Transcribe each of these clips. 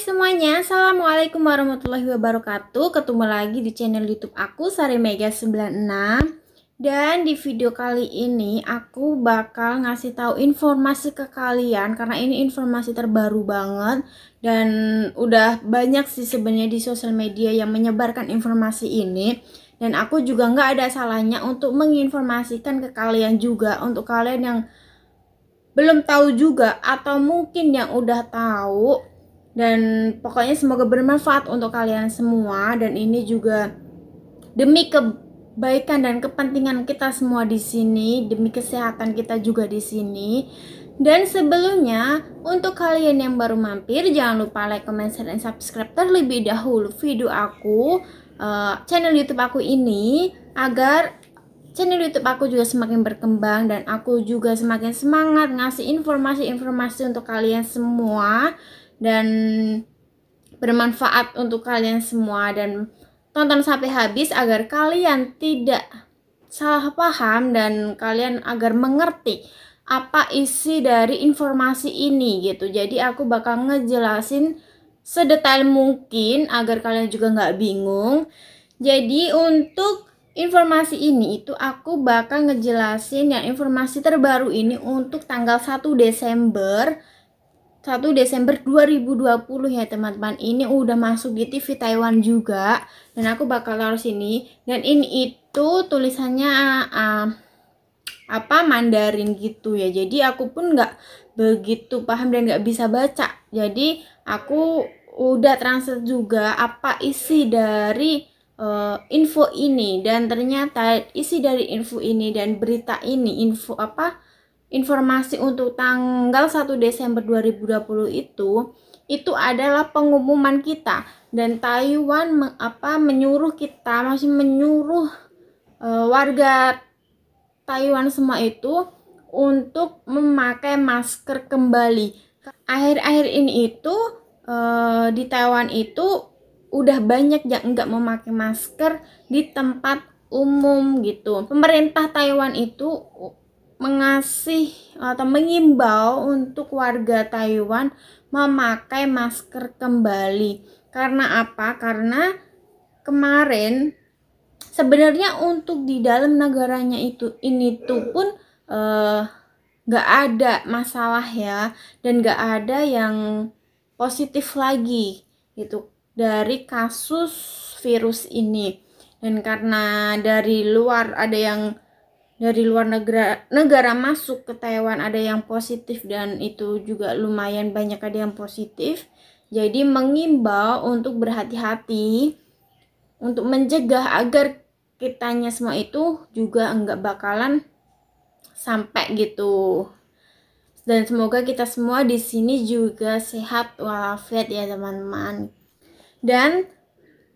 semuanya, Assalamualaikum warahmatullahi wabarakatuh Ketemu lagi di channel youtube aku Sari Mega 96 Dan di video kali ini aku bakal ngasih tahu informasi ke kalian Karena ini informasi terbaru banget Dan udah banyak sih sebenarnya di sosial media yang menyebarkan informasi ini dan aku juga nggak ada salahnya untuk menginformasikan ke kalian juga untuk kalian yang belum tahu juga atau mungkin yang udah tahu dan pokoknya semoga bermanfaat untuk kalian semua dan ini juga demi kebaikan dan kepentingan kita semua di sini, demi kesehatan kita juga di sini. Dan sebelumnya, untuk kalian yang baru mampir, jangan lupa like, comment, share, dan subscribe terlebih dahulu video aku uh, channel YouTube aku ini agar channel YouTube aku juga semakin berkembang dan aku juga semakin semangat ngasih informasi-informasi untuk kalian semua dan bermanfaat untuk kalian semua dan tonton sampai habis agar kalian tidak salah paham dan kalian agar mengerti apa isi dari informasi ini gitu. Jadi aku bakal ngejelasin sedetail mungkin agar kalian juga nggak bingung. Jadi untuk informasi ini itu aku bakal ngejelasin yang informasi terbaru ini untuk tanggal 1 Desember 1 Desember 2020 ya teman-teman ini udah masuk di TV Taiwan juga dan aku bakal taruh sini dan ini itu tulisannya uh, apa Mandarin gitu ya jadi aku pun nggak begitu paham dan nggak bisa baca jadi aku udah translate juga apa isi dari uh, info ini dan ternyata isi dari info ini dan berita ini info apa informasi untuk tanggal 1 Desember 2020 itu itu adalah pengumuman kita dan Taiwan me, apa menyuruh kita masih menyuruh uh, warga Taiwan semua itu untuk memakai masker kembali. Akhir-akhir ini itu Eh, di Taiwan itu udah banyak yang nggak memakai masker di tempat umum gitu. Pemerintah Taiwan itu mengasih atau mengimbau untuk warga Taiwan memakai masker kembali. Karena apa? Karena kemarin sebenarnya untuk di dalam negaranya itu ini tuh pun eh, nggak gak ada masalah ya dan gak ada yang positif lagi gitu dari kasus virus ini dan karena dari luar ada yang dari luar negara negara masuk ke Taiwan ada yang positif dan itu juga lumayan banyak ada yang positif jadi mengimbau untuk berhati-hati untuk mencegah agar kitanya semua itu juga enggak bakalan sampai gitu dan semoga kita semua di sini juga sehat walafiat ya teman-teman. Dan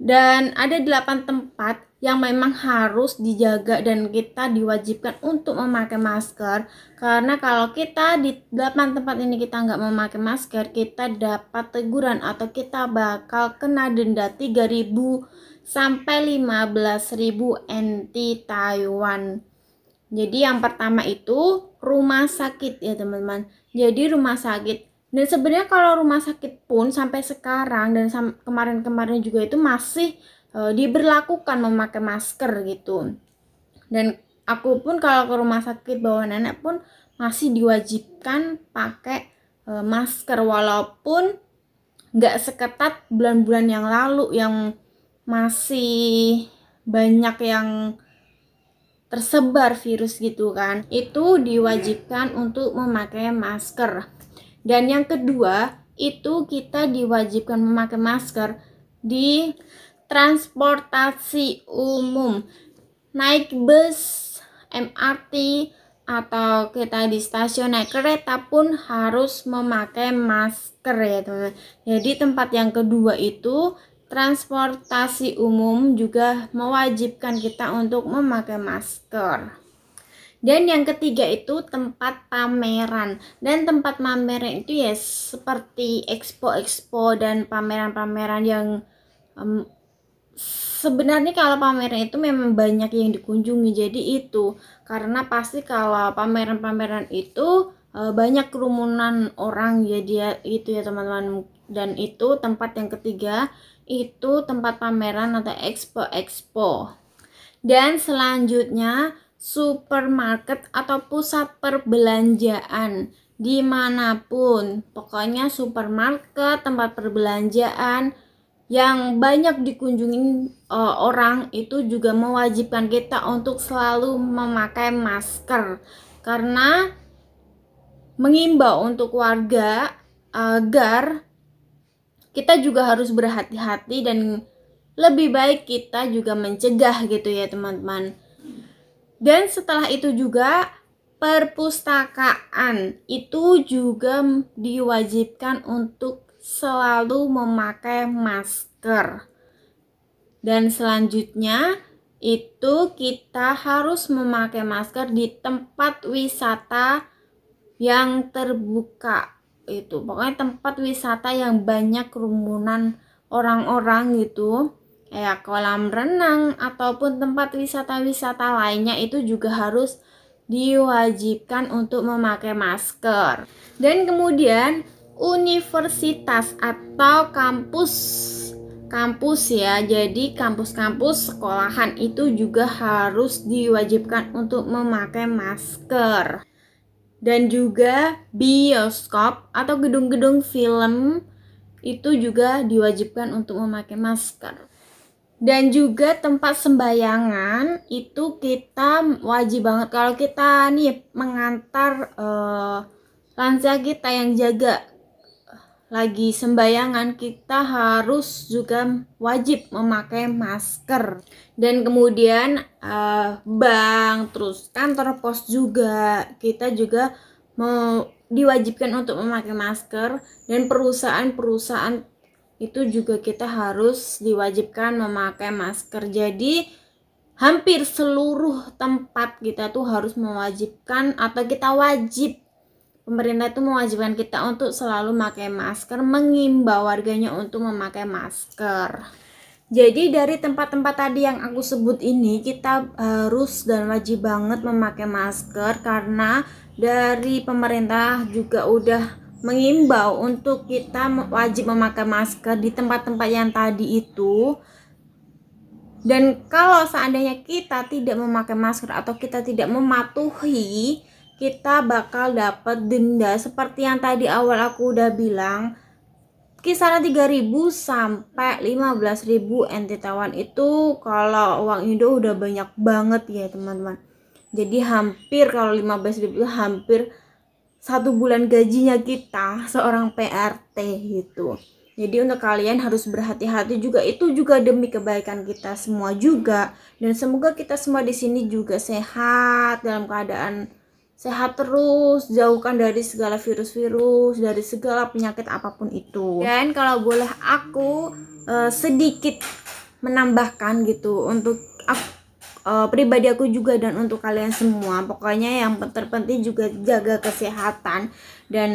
dan ada 8 tempat yang memang harus dijaga dan kita diwajibkan untuk memakai masker karena kalau kita di 8 tempat ini kita nggak memakai masker kita dapat teguran atau kita bakal kena denda 3000 sampai 15000 NT Taiwan. Jadi yang pertama itu rumah sakit ya teman-teman. Jadi rumah sakit. Dan sebenarnya kalau rumah sakit pun sampai sekarang dan kemarin-kemarin juga itu masih e, diberlakukan memakai masker gitu. Dan aku pun kalau ke rumah sakit bawa nenek pun masih diwajibkan pakai e, masker walaupun nggak seketat bulan-bulan yang lalu yang masih banyak yang tersebar virus gitu kan itu diwajibkan untuk memakai masker dan yang kedua itu kita diwajibkan memakai masker di transportasi umum naik bus MRT atau kita di stasiun naik kereta pun harus memakai masker ya teman-teman. Jadi tempat yang kedua itu transportasi umum juga mewajibkan kita untuk memakai masker. Dan yang ketiga itu tempat pameran. Dan tempat pameran itu ya seperti expo-expo dan pameran-pameran yang um, sebenarnya kalau pameran itu memang banyak yang dikunjungi. Jadi itu karena pasti kalau pameran-pameran itu e, banyak kerumunan orang ya itu ya teman-teman. Dan itu tempat yang ketiga itu tempat pameran atau expo-expo. Dan selanjutnya supermarket atau pusat perbelanjaan dimanapun. Pokoknya supermarket, tempat perbelanjaan yang banyak dikunjungi uh, eh, orang itu juga mewajibkan kita untuk selalu memakai masker karena mengimbau untuk warga agar kita juga harus berhati-hati dan lebih baik kita juga mencegah gitu ya teman-teman. Dan setelah itu juga perpustakaan itu juga diwajibkan untuk selalu memakai masker. Dan selanjutnya itu kita harus memakai masker di tempat wisata yang terbuka itu pokoknya tempat wisata yang banyak kerumunan orang-orang gitu ya kolam renang ataupun tempat wisata-wisata lainnya itu juga harus diwajibkan untuk memakai masker dan kemudian universitas atau kampus kampus ya jadi kampus-kampus sekolahan itu juga harus diwajibkan untuk memakai masker dan juga bioskop atau gedung-gedung film itu juga diwajibkan untuk memakai masker. Dan juga tempat sembayangan itu kita wajib banget kalau kita nih mengantar uh, lansia kita yang jaga lagi sembayangan kita harus juga wajib memakai masker dan kemudian uh, bank terus kantor pos juga kita juga mau diwajibkan untuk memakai masker dan perusahaan-perusahaan itu juga kita harus diwajibkan memakai masker jadi hampir seluruh tempat kita tuh harus mewajibkan atau kita wajib pemerintah itu mewajibkan kita untuk selalu pakai masker, mengimbau warganya untuk memakai masker. Jadi dari tempat-tempat tadi yang aku sebut ini kita harus dan wajib banget memakai masker karena dari pemerintah juga udah mengimbau untuk kita wajib memakai masker di tempat-tempat yang tadi itu. Dan kalau seandainya kita tidak memakai masker atau kita tidak mematuhi kita bakal dapat denda seperti yang tadi awal aku udah bilang kisaran 3000 sampai 15000 NT Taiwan itu kalau uang Indo udah banyak banget ya teman-teman jadi hampir kalau 15000 itu hampir satu bulan gajinya kita seorang PRT gitu jadi untuk kalian harus berhati-hati juga itu juga demi kebaikan kita semua juga dan semoga kita semua di sini juga sehat dalam keadaan sehat terus, jauhkan dari segala virus-virus, dari segala penyakit apapun itu. Dan kalau boleh aku uh, sedikit menambahkan gitu untuk aku, uh, eh, pribadi aku juga dan untuk kalian semua, pokoknya yang terpenting juga jaga kesehatan dan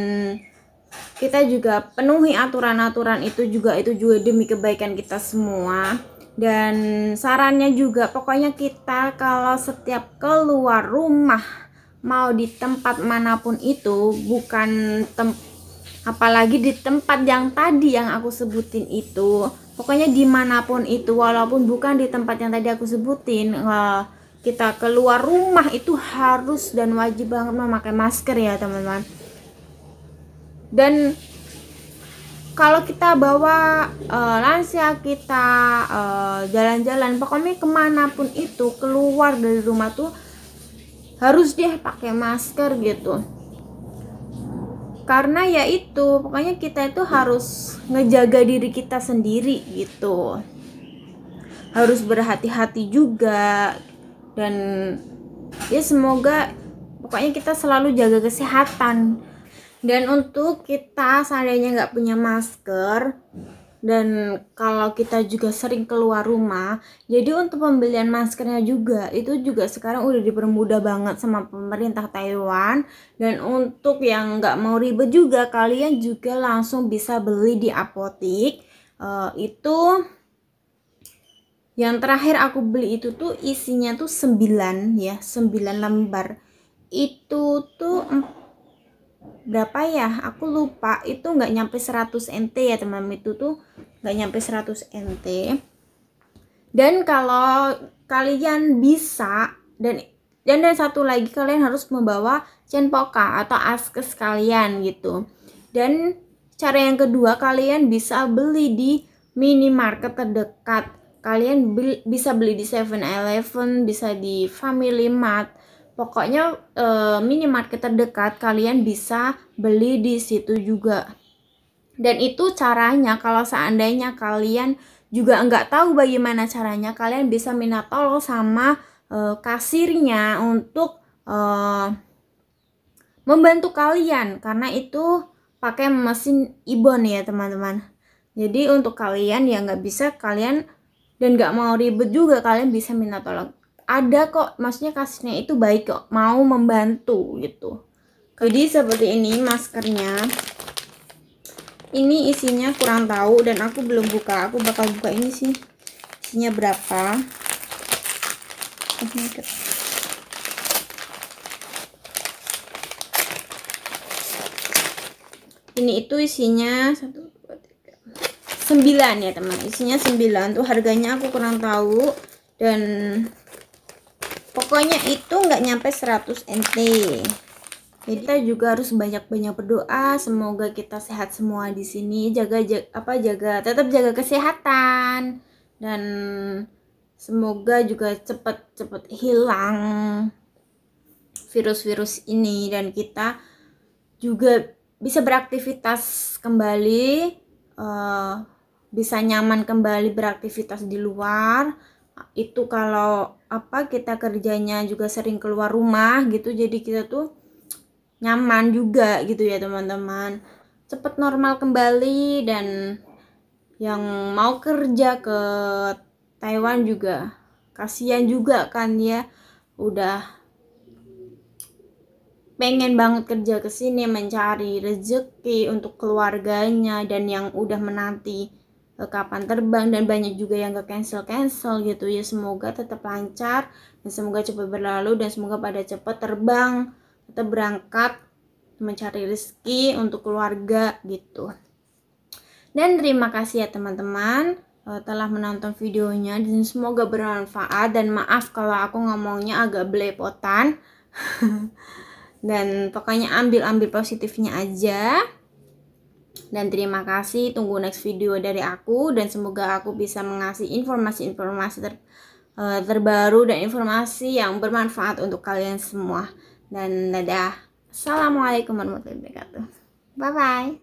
kita juga penuhi aturan-aturan itu juga itu juga demi kebaikan kita semua dan sarannya juga pokoknya kita kalau setiap keluar rumah mau di tempat manapun itu bukan tem apalagi di tempat yang tadi yang aku sebutin itu pokoknya dimanapun itu walaupun bukan di tempat yang tadi aku sebutin eh, kita keluar rumah itu harus dan wajib banget memakai masker ya teman-teman dan kalau kita bawa uh, lansia kita eh, jalan-jalan uh, jalan -jalan, pokoknya kemanapun itu keluar dari rumah tuh harus deh pakai masker gitu karena ya itu pokoknya kita itu harus ngejaga diri kita sendiri gitu harus berhati-hati juga dan ya semoga pokoknya kita selalu jaga kesehatan dan untuk kita seandainya nggak punya masker dan kalau kita juga sering keluar rumah jadi untuk pembelian maskernya juga itu juga sekarang udah dipermudah banget sama pemerintah Taiwan dan untuk yang nggak mau ribet juga kalian juga langsung bisa beli di apotik uh, itu yang terakhir aku beli itu tuh isinya tuh 9 ya 9 lembar itu tuh berapa ya aku lupa itu nggak nyampe 100 NT ya teman itu tuh nggak nyampe 100 NT dan kalau kalian bisa dan dan dan satu lagi kalian harus membawa cenpoka atau askes kalian gitu dan cara yang kedua kalian bisa beli di minimarket terdekat kalian beli, bisa beli di 7-Eleven bisa di Family Mart pokoknya e, minimarket terdekat kalian bisa beli di situ juga dan itu caranya kalau seandainya kalian juga nggak tahu bagaimana caranya kalian bisa minta tolong sama e, kasirnya untuk e, membantu kalian karena itu pakai mesin ibon ya teman-teman jadi untuk kalian yang nggak bisa kalian dan nggak mau ribet juga kalian bisa minta tolong ada kok maksudnya kasihnya itu baik kok mau membantu gitu jadi seperti ini maskernya ini isinya kurang tahu dan aku belum buka aku bakal buka ini sih isinya berapa ini itu isinya 1, 2, 3, sembilan ya teman isinya sembilan tuh harganya aku kurang tahu dan pokoknya itu nggak nyampe 100 NT jadi kita juga harus banyak-banyak berdoa semoga kita sehat semua di sini jaga, jaga apa jaga tetap jaga kesehatan dan semoga juga cepat-cepat hilang virus-virus ini dan kita juga bisa beraktivitas kembali uh, bisa nyaman kembali beraktivitas di luar itu kalau apa kita kerjanya juga sering keluar rumah gitu jadi kita tuh nyaman juga gitu ya teman-teman cepet normal kembali dan yang mau kerja ke Taiwan juga kasihan juga kan dia ya. udah pengen banget kerja ke sini mencari rezeki untuk keluarganya dan yang udah menanti kapan terbang dan banyak juga yang ke cancel cancel gitu ya semoga tetap lancar dan semoga cepat berlalu dan semoga pada cepat terbang atau berangkat mencari rezeki untuk keluarga gitu dan terima kasih ya teman-teman eh, telah menonton videonya dan semoga bermanfaat dan maaf kalau aku ngomongnya agak belepotan dan pokoknya ambil-ambil positifnya aja dan terima kasih, tunggu next video dari aku dan semoga aku bisa mengasih informasi-informasi ter, uh, terbaru dan informasi yang bermanfaat untuk kalian semua. Dan dadah. Assalamualaikum warahmatullahi wabarakatuh. Bye bye.